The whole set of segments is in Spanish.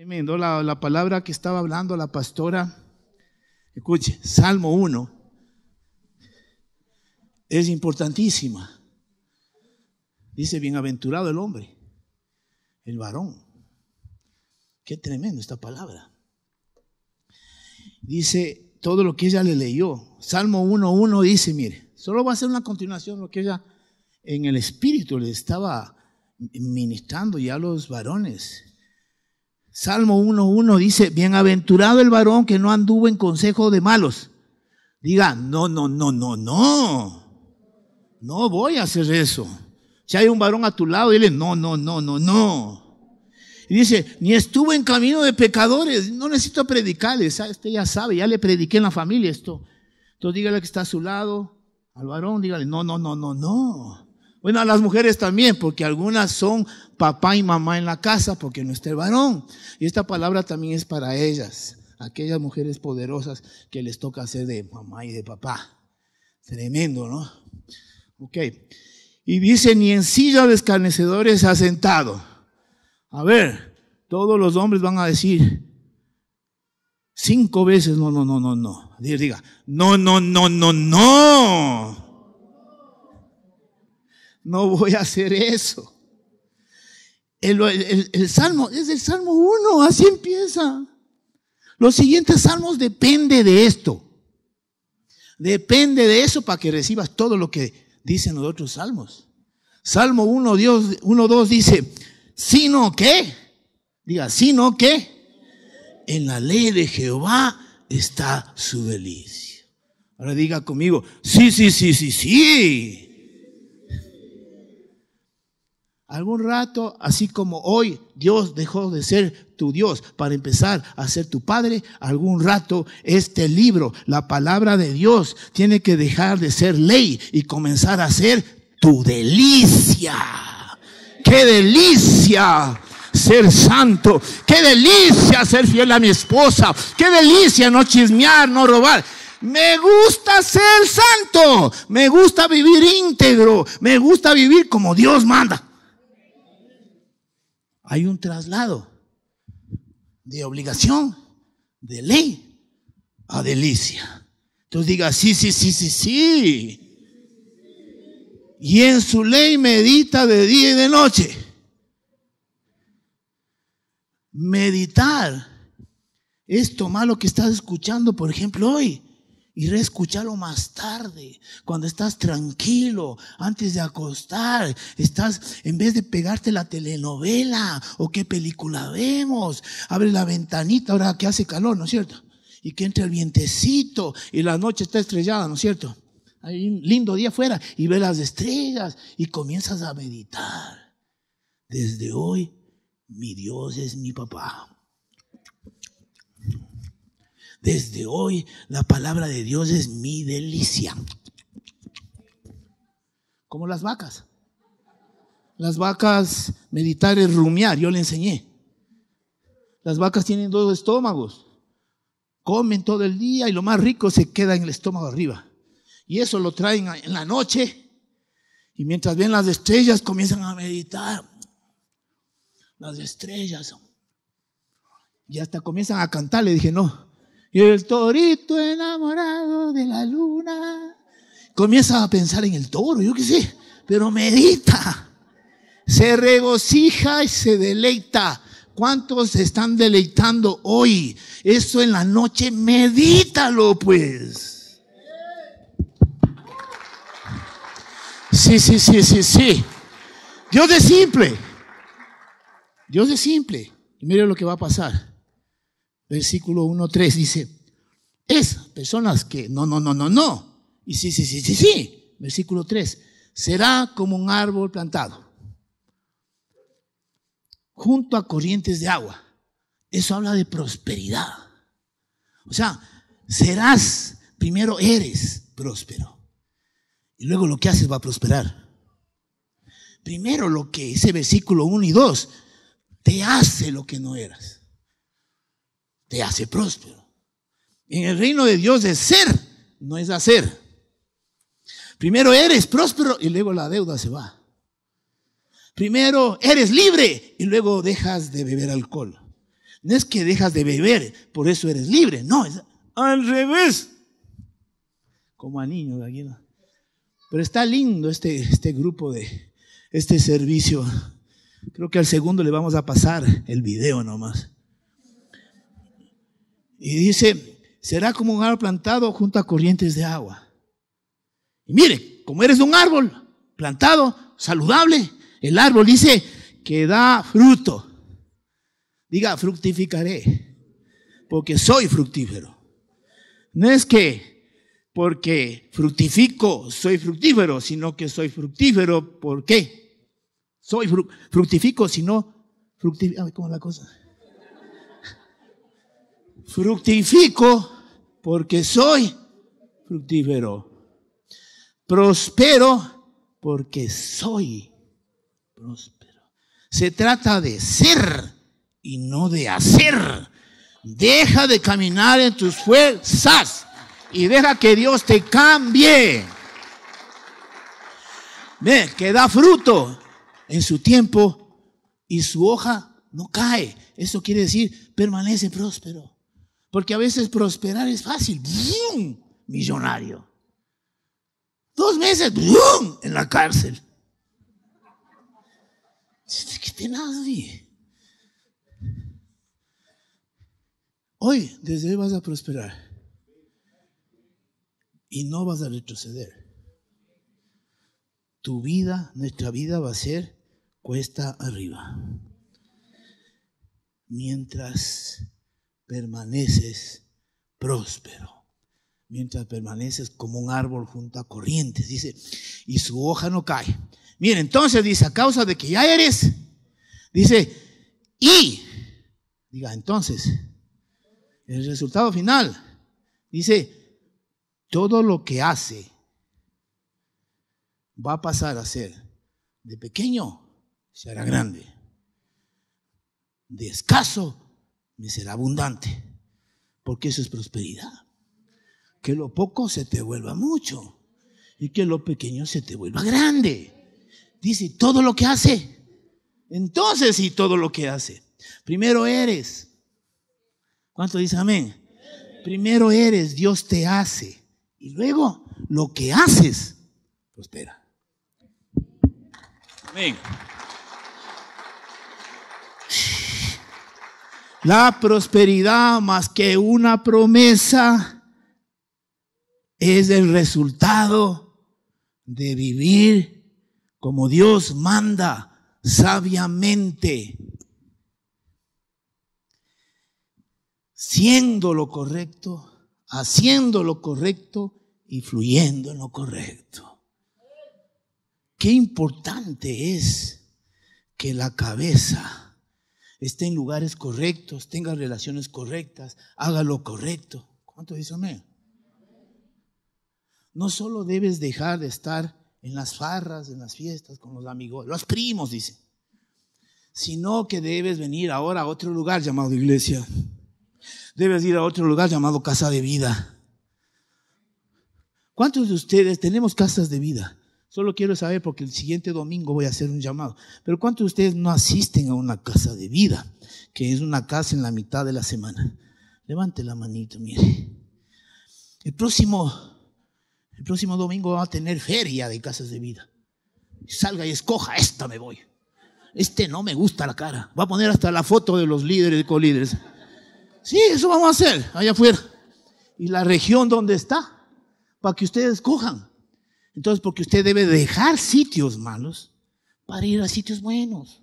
Tremendo la, palabra que estaba hablando la pastora. Escuche, Salmo 1 es importantísima. Dice, bienaventurado el hombre, el varón. Qué tremendo esta palabra. Dice todo lo que ella le leyó. Salmo 1.1 dice, mire, solo va a ser una continuación lo que ella en el espíritu le estaba ministrando ya a los varones. Salmo 1.1 dice, bienaventurado el varón que no anduvo en consejo de malos. Diga, no, no, no, no, no. No voy a hacer eso. Si hay un varón a tu lado, dile, no, no, no, no, no. Y dice, ni estuvo en camino de pecadores. No necesito predicarles. Ah, usted ya sabe, ya le prediqué en la familia esto. Entonces dígale que está a su lado, al varón, dígale, no, no, no, no, no. Bueno, a las mujeres también, porque algunas son papá y mamá en la casa, porque no está el varón. Y esta palabra también es para ellas, aquellas mujeres poderosas que les toca ser de mamá y de papá. Tremendo, ¿no? Ok. Y dice, ni en silla de escarnecedores ha sentado. A ver, todos los hombres van a decir, cinco veces, no, no, no, no, no. Diga, no, no, no, no, no no voy a hacer eso. El, salmo, es el salmo 1, así empieza. Los siguientes salmos depende de esto. Depende de eso para que recibas todo lo que dicen los otros salmos. Salmo 1, Dios, 1, 2 dice, sino que, diga, sino que, en la ley de Jehová está su delicia. Ahora diga conmigo, sí, sí, sí, sí, sí. Algún rato, así como hoy Dios dejó de ser tu Dios para empezar a ser tu Padre, algún rato este libro, la palabra de Dios, tiene que dejar de ser ley y comenzar a ser tu delicia. ¡Qué delicia! ser santo. Qué delicia ser fiel a mi esposa. Qué delicia no chismear, no robar. Me gusta ser santo. Me gusta vivir íntegro. Me gusta vivir como Dios manda hay un traslado de obligación, de ley, a delicia. Entonces diga, sí, sí, sí, sí, sí. Y en su ley medita de día y de noche. Meditar es tomar lo que estás escuchando, por ejemplo, hoy y a más tarde, cuando estás tranquilo, antes de acostar, estás, en vez de pegarte la telenovela o qué película vemos, abre la ventanita ahora que hace calor, ¿no es cierto? Y que entre el vientecito y la noche está estrellada, ¿no es cierto? Hay un lindo día afuera y ve las estrellas y comienzas a meditar. Desde hoy, mi Dios es mi papá. Desde hoy la palabra de Dios es mi delicia. Como las vacas. Las vacas meditar es rumiar, yo le enseñé. Las vacas tienen dos estómagos. Comen todo el día y lo más rico se queda en el estómago arriba. Y eso lo traen en la noche. Y mientras ven las estrellas comienzan a meditar. Las estrellas. Y hasta comienzan a cantar. Le dije, no, y el torito enamorado de la luna. Comienza a pensar en el toro, yo qué sé, pero medita. Se regocija y se deleita. ¿Cuántos se están deleitando hoy? esto en la noche, medítalo pues. Sí, sí, sí, sí, sí. Dios es simple. Dios es simple. Y mire lo que va a pasar versículo 1.3 dice, esas personas que, no, no, no, no, no, y sí, sí, sí, sí, sí, versículo 3, será como un árbol plantado junto a corrientes de agua. Eso habla de prosperidad. O sea, serás, primero eres próspero. Y luego lo que haces va a prosperar. Primero lo que ese versículo 1 y 2 te hace lo que no eras te hace próspero. En el reino de Dios es ser, no es hacer. Primero eres próspero y luego la deuda se va. Primero eres libre y luego dejas de beber alcohol. No es que dejas de beber, por eso eres libre. No, es al revés. Como a niños aquí. Pero está lindo este, este grupo de este servicio. Creo que al segundo le vamos a pasar el video nomás. Y dice, será como un árbol plantado junto a corrientes de agua. Y mire, como eres un árbol plantado, saludable, el árbol dice que da fruto. Diga, fructificaré, porque soy fructífero. No es que porque fructifico soy fructífero, sino que soy fructífero, porque Soy fructifico, sino fructífero. ¿Cómo es la cosa? Fructifico porque soy fructífero. Prospero porque soy próspero. Se trata de ser y no de hacer. Deja de caminar en tus fuerzas y deja que Dios te cambie. Ve, que da fruto en su tiempo y su hoja no cae. Eso quiere decir, permanece próspero. Porque a veces prosperar es fácil. Millonario. Dos meses. En la cárcel. ¿Qué nadie. Hoy, desde hoy vas a prosperar. Y no vas a retroceder. Tu vida, nuestra vida va a ser cuesta arriba. Mientras permaneces próspero mientras permaneces como un árbol junto a corrientes, dice, y su hoja no cae. Mira, entonces dice, a causa de que ya eres, dice, y, diga, entonces, el resultado final, dice, todo lo que hace va a pasar a ser de pequeño, hará grande, de escaso, me será abundante, porque eso es prosperidad. Que lo poco se te vuelva mucho y que lo pequeño se te vuelva grande. Dice, todo lo que hace. Entonces, y todo lo que hace. Primero eres. ¿Cuánto dice amén? Primero eres, Dios te hace. Y luego, lo que haces prospera. Amén. La prosperidad más que una promesa es el resultado de vivir como Dios manda sabiamente, siendo lo correcto, haciendo lo correcto y fluyendo en lo correcto. Qué importante es que la cabeza esté en lugares correctos, tenga relaciones correctas, haga lo correcto. ¿Cuánto dice amén? No solo debes dejar de estar en las farras, en las fiestas, con los amigos, los primos, dice, sino que debes venir ahora a otro lugar llamado iglesia. Debes ir a otro lugar llamado casa de vida. ¿Cuántos de ustedes tenemos casas de vida? Solo quiero saber porque el siguiente domingo voy a hacer un llamado. Pero ¿cuántos de ustedes no asisten a una casa de vida? Que es una casa en la mitad de la semana. Levante la manita, mire. El próximo, el próximo domingo va a tener feria de casas de vida. Salga y escoja, esta me voy. Este no me gusta la cara. Va a poner hasta la foto de los líderes, y colíderes. Sí, eso vamos a hacer allá afuera. Y la región donde está, para que ustedes escojan entonces, porque usted debe dejar sitios malos para ir a sitios buenos.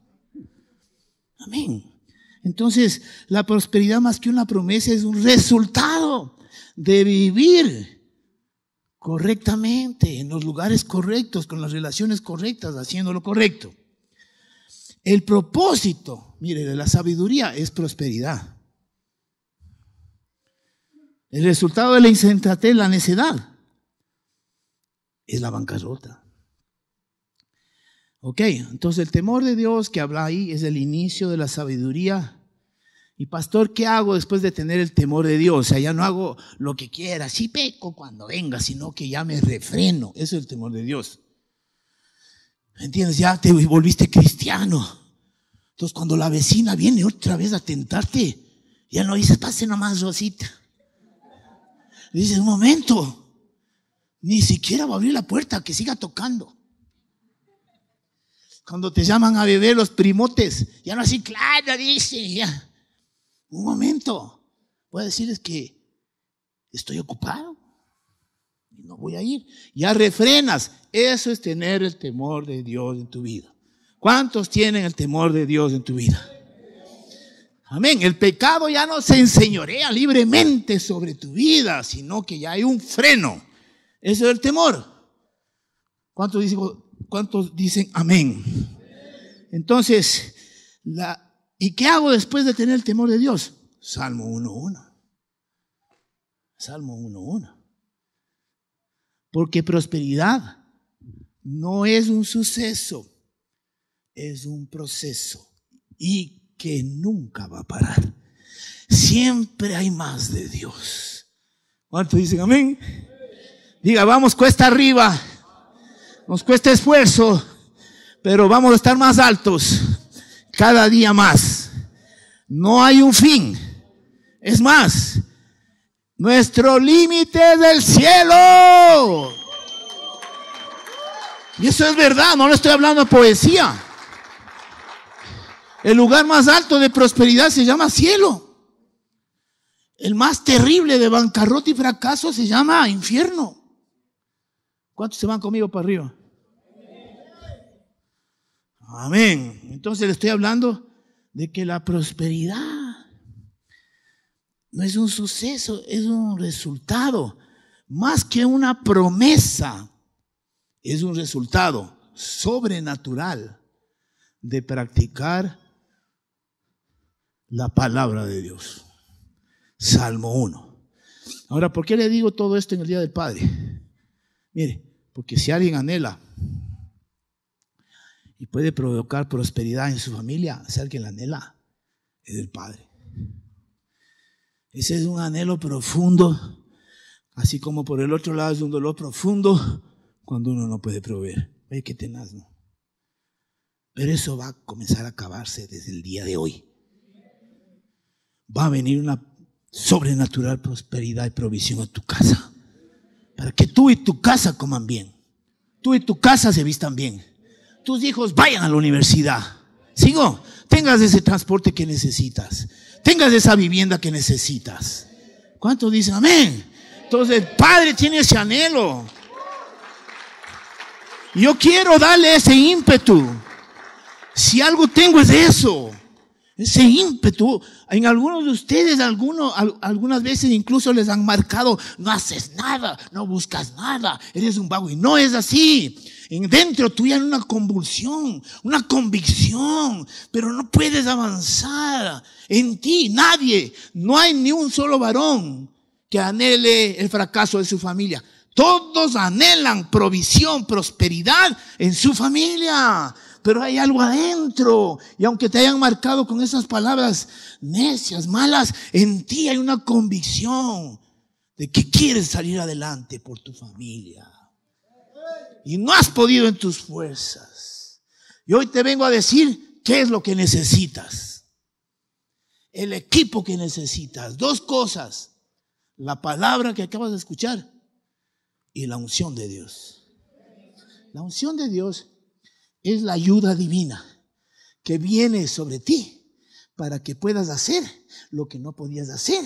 Amén. Entonces, la prosperidad más que una promesa es un resultado de vivir correctamente, en los lugares correctos, con las relaciones correctas, haciendo lo correcto. El propósito, mire, de la sabiduría es prosperidad. El resultado de la es la necedad es la bancarrota. Ok, entonces el temor de Dios que habla ahí es el inicio de la sabiduría. Y pastor, ¿qué hago después de tener el temor de Dios? O sea, ya no hago lo que quiera, sí peco cuando venga, sino que ya me refreno. Eso es el temor de Dios. ¿me ¿Entiendes? Ya te volviste cristiano. Entonces cuando la vecina viene otra vez a tentarte, ya no dices, pase nomás, Rosita. Dices, un momento, ni siquiera va a abrir la puerta, que siga tocando. Cuando te llaman a beber los primotes, ya no así, claro, dice, ya. Un momento, voy a decirles que estoy ocupado y no voy a ir. Ya refrenas, eso es tener el temor de Dios en tu vida. ¿Cuántos tienen el temor de Dios en tu vida? Amén. El pecado ya no se enseñorea libremente sobre tu vida, sino que ya hay un freno. Eso es el temor. ¿Cuántos dicen, amén? Entonces, ¿y qué hago después de tener el temor de Dios? Salmo 1.1. Salmo 1.1. Porque prosperidad no es un suceso, es un proceso y que nunca va a parar. Siempre hay más de Dios. ¿Cuántos dicen amén? Diga, vamos cuesta arriba. Nos cuesta esfuerzo, pero vamos a estar más altos cada día más. No hay un fin. Es más, nuestro límite es el cielo. Y eso es verdad, no le estoy hablando de poesía. El lugar más alto de prosperidad se llama cielo. El más terrible de bancarrota y fracaso se llama infierno. ¿Cuántos se van conmigo para arriba? Amén. Entonces le estoy hablando de que la prosperidad no es un suceso, es un resultado. Más que una promesa, es un resultado sobrenatural de practicar la palabra de Dios. Salmo 1. Ahora, ¿por qué le digo todo esto en el Día del Padre? Mire, porque si alguien anhela y puede provocar prosperidad en su familia, si que la anhela, es el Padre. Ese es un anhelo profundo, así como por el otro lado es un dolor profundo cuando uno no puede proveer. Oye, qué tenaz, ¿no? Pero eso va a comenzar a acabarse desde el día de hoy. Va a venir una sobrenatural prosperidad y provisión a tu casa para que tú y tu casa coman bien, tú y tu casa se vistan bien, tus hijos vayan a la universidad, sigo, tengas ese transporte que necesitas, tengas esa vivienda que necesitas. ¿Cuántos dicen amén? Entonces, el Padre tiene ese anhelo. Yo quiero darle ese ímpetu. Si algo tengo es eso ese ímpetu. En algunos de ustedes, algunos, algunas veces incluso les han marcado, no haces nada, no buscas nada, eres un vago. Y no es así. En dentro tuya hay una convulsión, una convicción, pero no puedes avanzar. En ti nadie, no hay ni un solo varón que anhele el fracaso de su familia. Todos anhelan provisión, prosperidad en su familia pero hay algo adentro. Y aunque te hayan marcado con esas palabras necias, malas, en ti hay una convicción de que quieres salir adelante por tu familia. Y no has podido en tus fuerzas. Y hoy te vengo a decir qué es lo que necesitas. El equipo que necesitas. Dos cosas. La palabra que acabas de escuchar y la unción de Dios. La unción de Dios es la ayuda divina que viene sobre ti para que puedas hacer lo que no podías hacer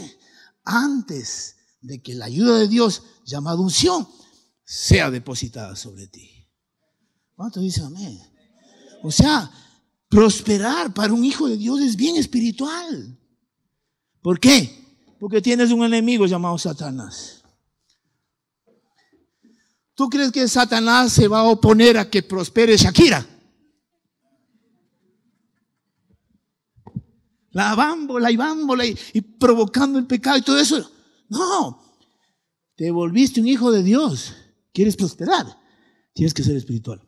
antes de que la ayuda de Dios, llamada unción, sea depositada sobre ti. ¿Cuánto dice amén? O sea, prosperar para un hijo de Dios es bien espiritual. ¿Por qué? Porque tienes un enemigo llamado Satanás. ¿Tú crees que Satanás se va a oponer a que prospere Shakira? La bámbola y bámbola y, y provocando el pecado y todo eso. No, te volviste un hijo de Dios. ¿Quieres prosperar? Tienes que ser espiritual.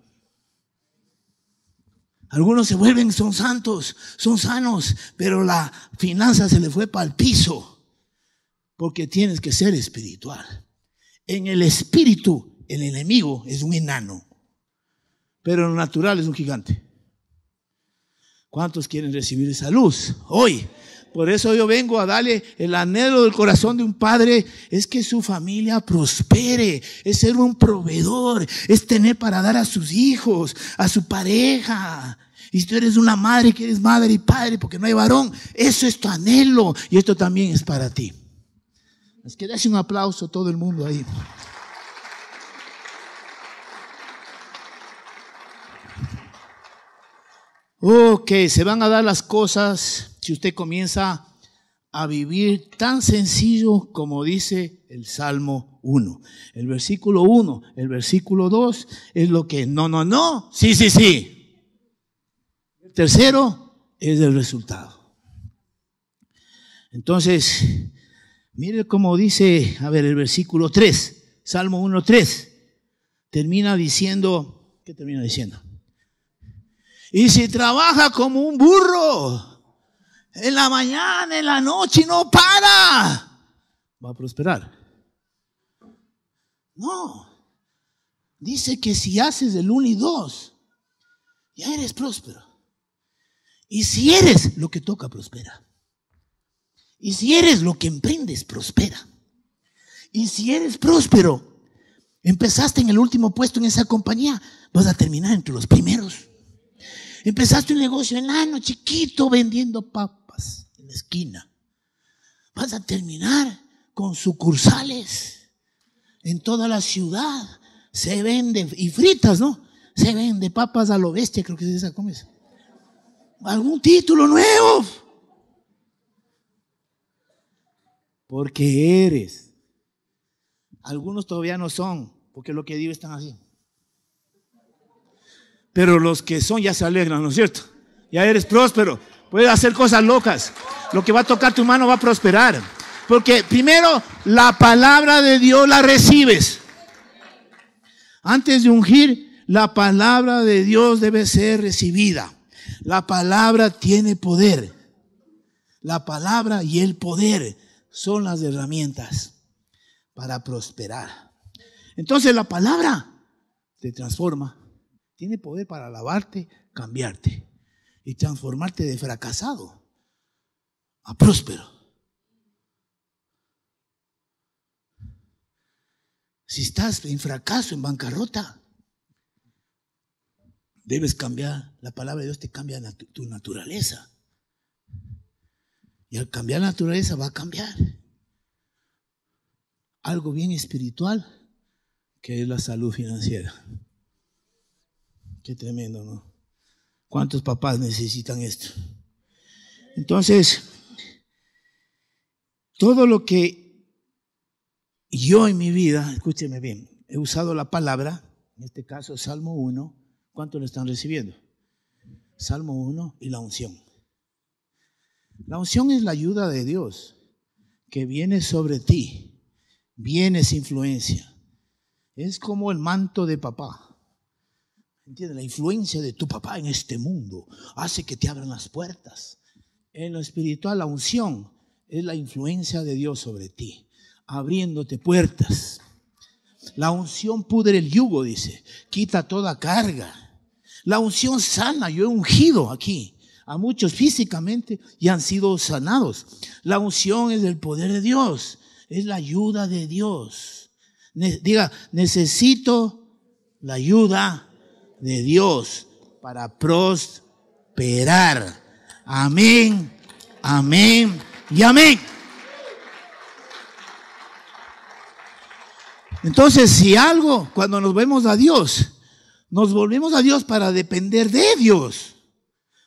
Algunos se vuelven, son santos, son sanos, pero la finanza se le fue para el piso. Porque tienes que ser espiritual. En el espíritu el enemigo es un enano, pero lo natural es un gigante. ¿Cuántos quieren recibir esa luz hoy? Por eso yo vengo a darle el anhelo del corazón de un padre, es que su familia prospere, es ser un proveedor, es tener para dar a sus hijos, a su pareja. Y si tú eres una madre, que eres madre y padre porque no hay varón, eso es tu anhelo y esto también es para ti. Es que un aplauso todo el mundo ahí. ok, se van a dar las cosas si usted comienza a vivir tan sencillo como dice el Salmo 1. El versículo 1, el versículo 2 es lo que no, no, no, sí, sí, sí. El tercero es el resultado. Entonces, mire cómo dice, a ver, el versículo 3, Salmo 1, 3, termina diciendo, ¿qué termina diciendo? Y si trabaja como un burro, en la mañana, en la noche y no para, va a prosperar. No. Dice que si haces el uno y dos, ya eres próspero. Y si eres lo que toca, prospera. Y si eres lo que emprendes, prospera. Y si eres próspero, empezaste en el último puesto en esa compañía, vas a terminar entre los primeros. Empezaste un negocio enano, chiquito, vendiendo papas en la esquina. Vas a terminar con sucursales en toda la ciudad. Se vende, y fritas, ¿no? Se vende papas a lo bestia, creo que es esa, ¿cómo Algún título nuevo. Porque eres. Algunos todavía no son, porque lo que digo están así. Pero los que son ya se alegran, ¿no es cierto? Ya eres próspero. Puedes hacer cosas locas. Lo que va a tocar tu mano va a prosperar. Porque primero la palabra de Dios la recibes. Antes de ungir, la palabra de Dios debe ser recibida. La palabra tiene poder. La palabra y el poder son las herramientas para prosperar. Entonces la palabra te transforma tiene poder para lavarte, cambiarte y transformarte de fracasado a próspero. Si estás en fracaso, en bancarrota, debes cambiar. La palabra de Dios te cambia tu naturaleza. Y al cambiar la naturaleza va a cambiar algo bien espiritual que es la salud financiera. Qué tremendo, ¿no? ¿Cuántos papás necesitan esto? Entonces, todo lo que yo en mi vida, escúcheme bien, he usado la palabra, en este caso Salmo 1, ¿cuánto lo están recibiendo? Salmo 1 y la unción. La unción es la ayuda de Dios que viene sobre ti, viene esa influencia. Es como el manto de papá. La influencia de tu papá en este mundo hace que te abran las puertas. En lo espiritual, la unción es la influencia de Dios sobre ti, abriéndote puertas. La unción pudre el yugo, dice, quita toda carga. La unción sana, yo he ungido aquí a muchos físicamente y han sido sanados. La unción es el poder de Dios, es la ayuda de Dios. diga, necesito la ayuda de Dios para prosperar. Amén, amén y amén. Entonces, si algo, cuando nos vemos a Dios, nos volvemos a Dios para depender de Dios,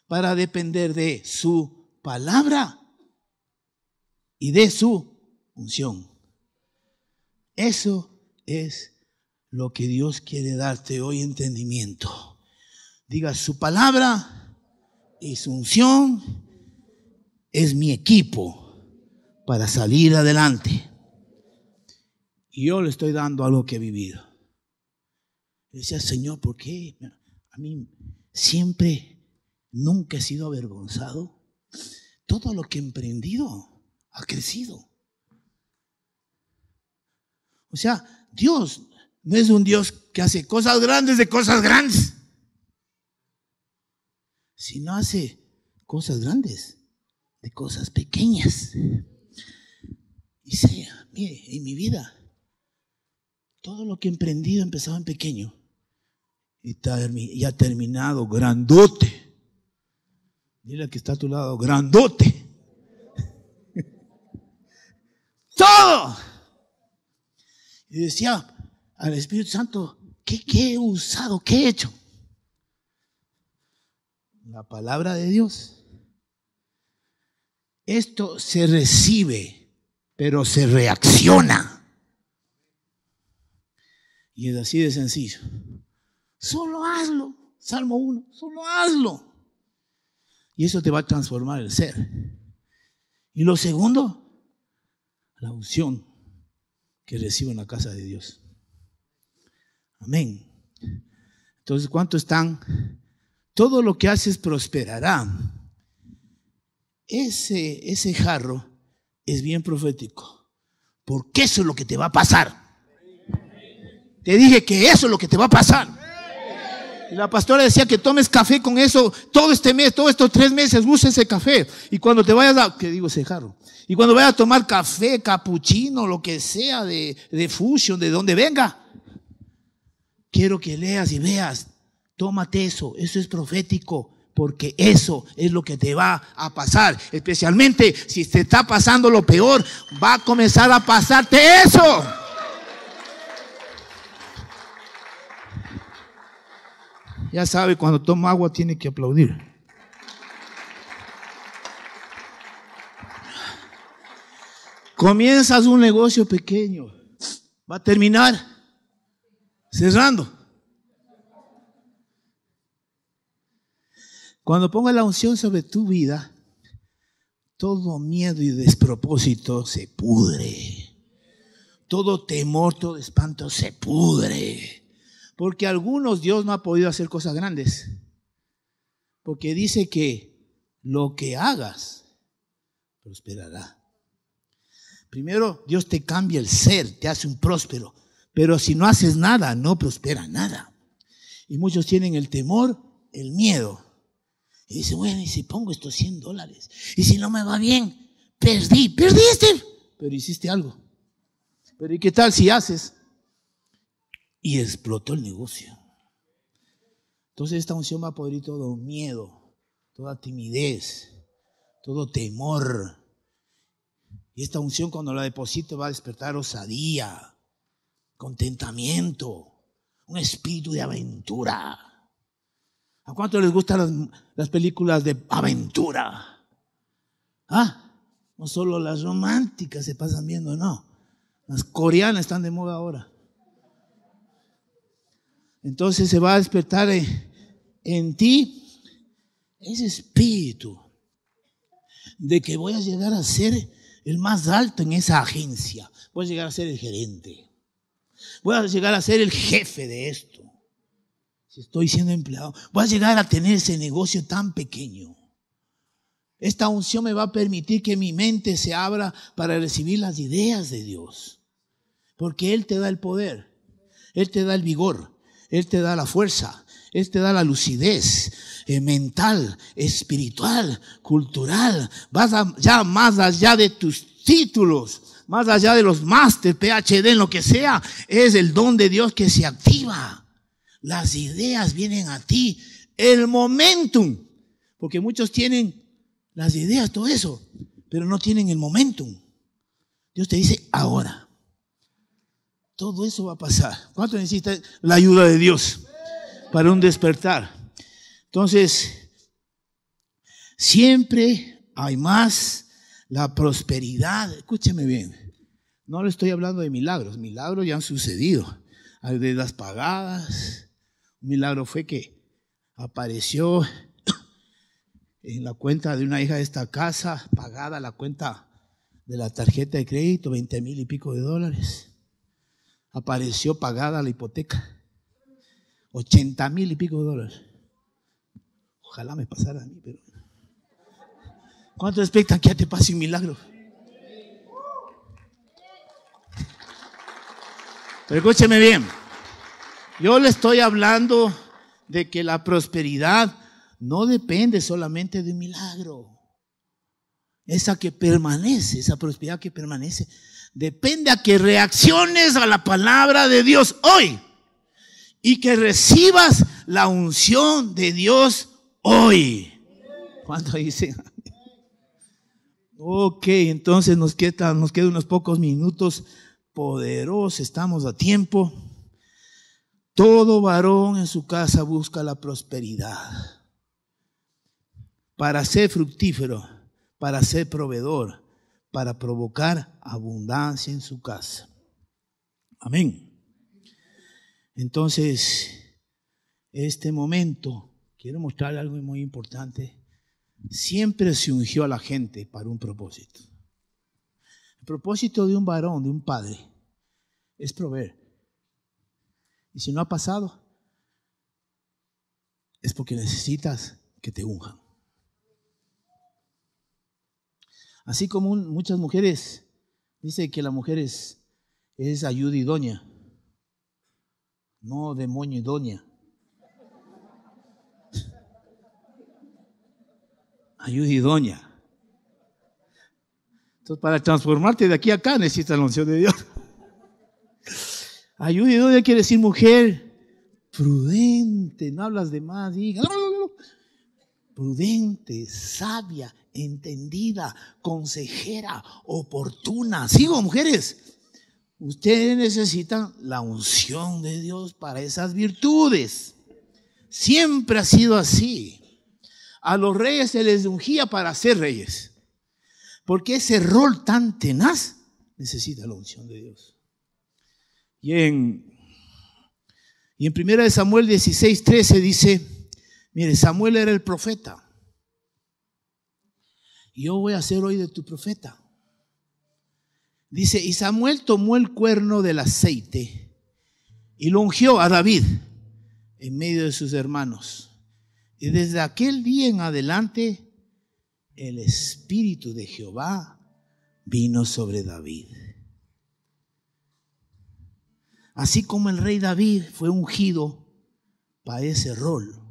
para depender de su palabra y de su unción. Eso es lo que Dios quiere darte hoy entendimiento. Diga su palabra y su unción es mi equipo para salir adelante. Y yo le estoy dando algo que he vivido. decía, Señor, ¿por qué? A mí siempre, nunca he sido avergonzado. Todo lo que he emprendido ha crecido. O sea, Dios no es un Dios que hace cosas grandes de cosas grandes. Sino hace cosas grandes de cosas pequeñas. Y sea, mire, en mi vida, todo lo que he emprendido empezaba en pequeño y, y ha terminado grandote. Mira que está a tu lado, grandote. todo. Y decía, al Espíritu Santo, ¿qué, he usado? ¿Qué he hecho? La palabra de Dios. Esto se recibe, pero se reacciona. Y es así de sencillo. Solo hazlo. Salmo 1. Solo hazlo. Y eso te va a transformar el ser. Y lo segundo, la unción que recibo en la casa de Dios. Amén. Entonces, ¿cuántos están? Todo lo que haces prosperará. Ese, ese jarro es bien profético, porque eso es lo que te va a pasar. Te dije que eso es lo que te va a pasar. la pastora decía que tomes café con eso todo este mes, todos estos tres meses, usa ese café. Y cuando te vayas a, que digo ese jarro, y cuando vayas a tomar café, capuchino, lo que sea, de, de fusion, de donde venga, quiero que leas y veas. Tómate eso, eso es profético, porque eso es lo que te va a pasar. Especialmente si te está pasando lo peor, va a comenzar a pasarte eso. Ya sabe, cuando toma agua tiene que aplaudir. Comienzas un negocio pequeño, va a terminar Cerrando. Cuando ponga la unción sobre tu vida, todo miedo y despropósito se pudre. Todo temor, todo espanto se pudre. Porque algunos Dios no ha podido hacer cosas grandes. Porque dice que lo que hagas prosperará. Primero Dios te cambia el ser, te hace un próspero pero si no haces nada, no prospera nada. Y muchos tienen el temor, el miedo. Y dicen, bueno, ¿y si pongo estos 100 dólares? ¿Y si no me va bien? Perdí, perdí este. Pero hiciste algo. Pero ¿y qué tal si haces? Y explotó el negocio. Entonces esta unción va a poder ir todo miedo, toda timidez, todo temor. Y esta unción cuando la deposito va a despertar osadía, contentamiento, un espíritu de aventura. ¿A cuánto les gustan las, películas de aventura? ¿Ah? No solo las románticas se pasan viendo, no. Las coreanas están de moda ahora. Entonces se va a despertar en ti ese espíritu de que voy a llegar a ser el más alto en esa agencia. Voy a llegar a ser el gerente. Voy a llegar a ser el jefe de esto. Si estoy siendo empleado, voy a llegar a tener ese negocio tan pequeño. Esta unción me va a permitir que mi mente se abra para recibir las ideas de Dios. Porque Él te da el poder, Él te da el vigor, Él te da la fuerza, Él te da la lucidez eh, mental, espiritual, cultural. Vas a, ya más allá de tus títulos más allá de los máster, PhD, en lo que sea, es el don de Dios que se activa. Las ideas vienen a ti. El momentum. Porque muchos tienen las ideas, todo eso, pero no tienen el momentum. Dios te dice ahora. Todo eso va a pasar. ¿Cuánto necesitas la ayuda de Dios para un despertar? Entonces, siempre hay más la prosperidad, escúcheme bien, no le estoy hablando de milagros, milagros ya han sucedido, Hay las pagadas, un milagro fue que apareció en la cuenta de una hija de esta casa, pagada la cuenta de la tarjeta de crédito, 20 mil y pico de dólares. Apareció pagada la hipoteca, 80 mil y pico de dólares. Ojalá me pasara a mí, pero ¿Cuántos expectan que ya te pase un milagro? Pero escúcheme bien. Yo le estoy hablando de que la prosperidad no depende solamente de un milagro. Esa que permanece, esa prosperidad que permanece, depende a que reacciones a la palabra de Dios hoy y que recibas la unción de Dios hoy. ¿Cuánto dice? Ok, entonces nos quedan, nos unos pocos minutos. Poderosos, estamos a tiempo. Todo varón en su casa busca la prosperidad para ser fructífero, para ser proveedor, para provocar abundancia en su casa. Amén. Entonces, este momento, quiero mostrar algo muy importante siempre se ungió a la gente para un propósito. El propósito de un varón, de un padre, es proveer. Y si no ha pasado, es porque necesitas que te unjan. Así como muchas mujeres, dice que la mujer es, es ayuda idónea, no demonio idónea. ayuda Doña. Entonces, para transformarte de aquí a acá necesitas la unción de Dios. Ayuda Doña quiere decir mujer prudente, no hablas de más, diga. Prudente, sabia, entendida, consejera, oportuna. Sigo, mujeres. Ustedes necesitan la unción de Dios para esas virtudes. Siempre ha sido así a los reyes se les ungía para ser reyes. Porque ese rol tan tenaz necesita la unción de Dios. Y en, y en 1 Samuel 16, 13 dice, mire, Samuel era el profeta. yo voy a ser hoy de tu profeta. Dice, y Samuel tomó el cuerno del aceite y lo ungió a David en medio de sus hermanos. Y desde aquel día en adelante, el Espíritu de Jehová vino sobre David. Así como el rey David fue ungido para ese rol,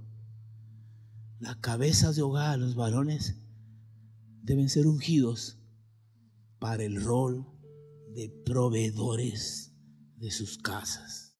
las cabezas de hogar, los varones, deben ser ungidos para el rol de proveedores de sus casas.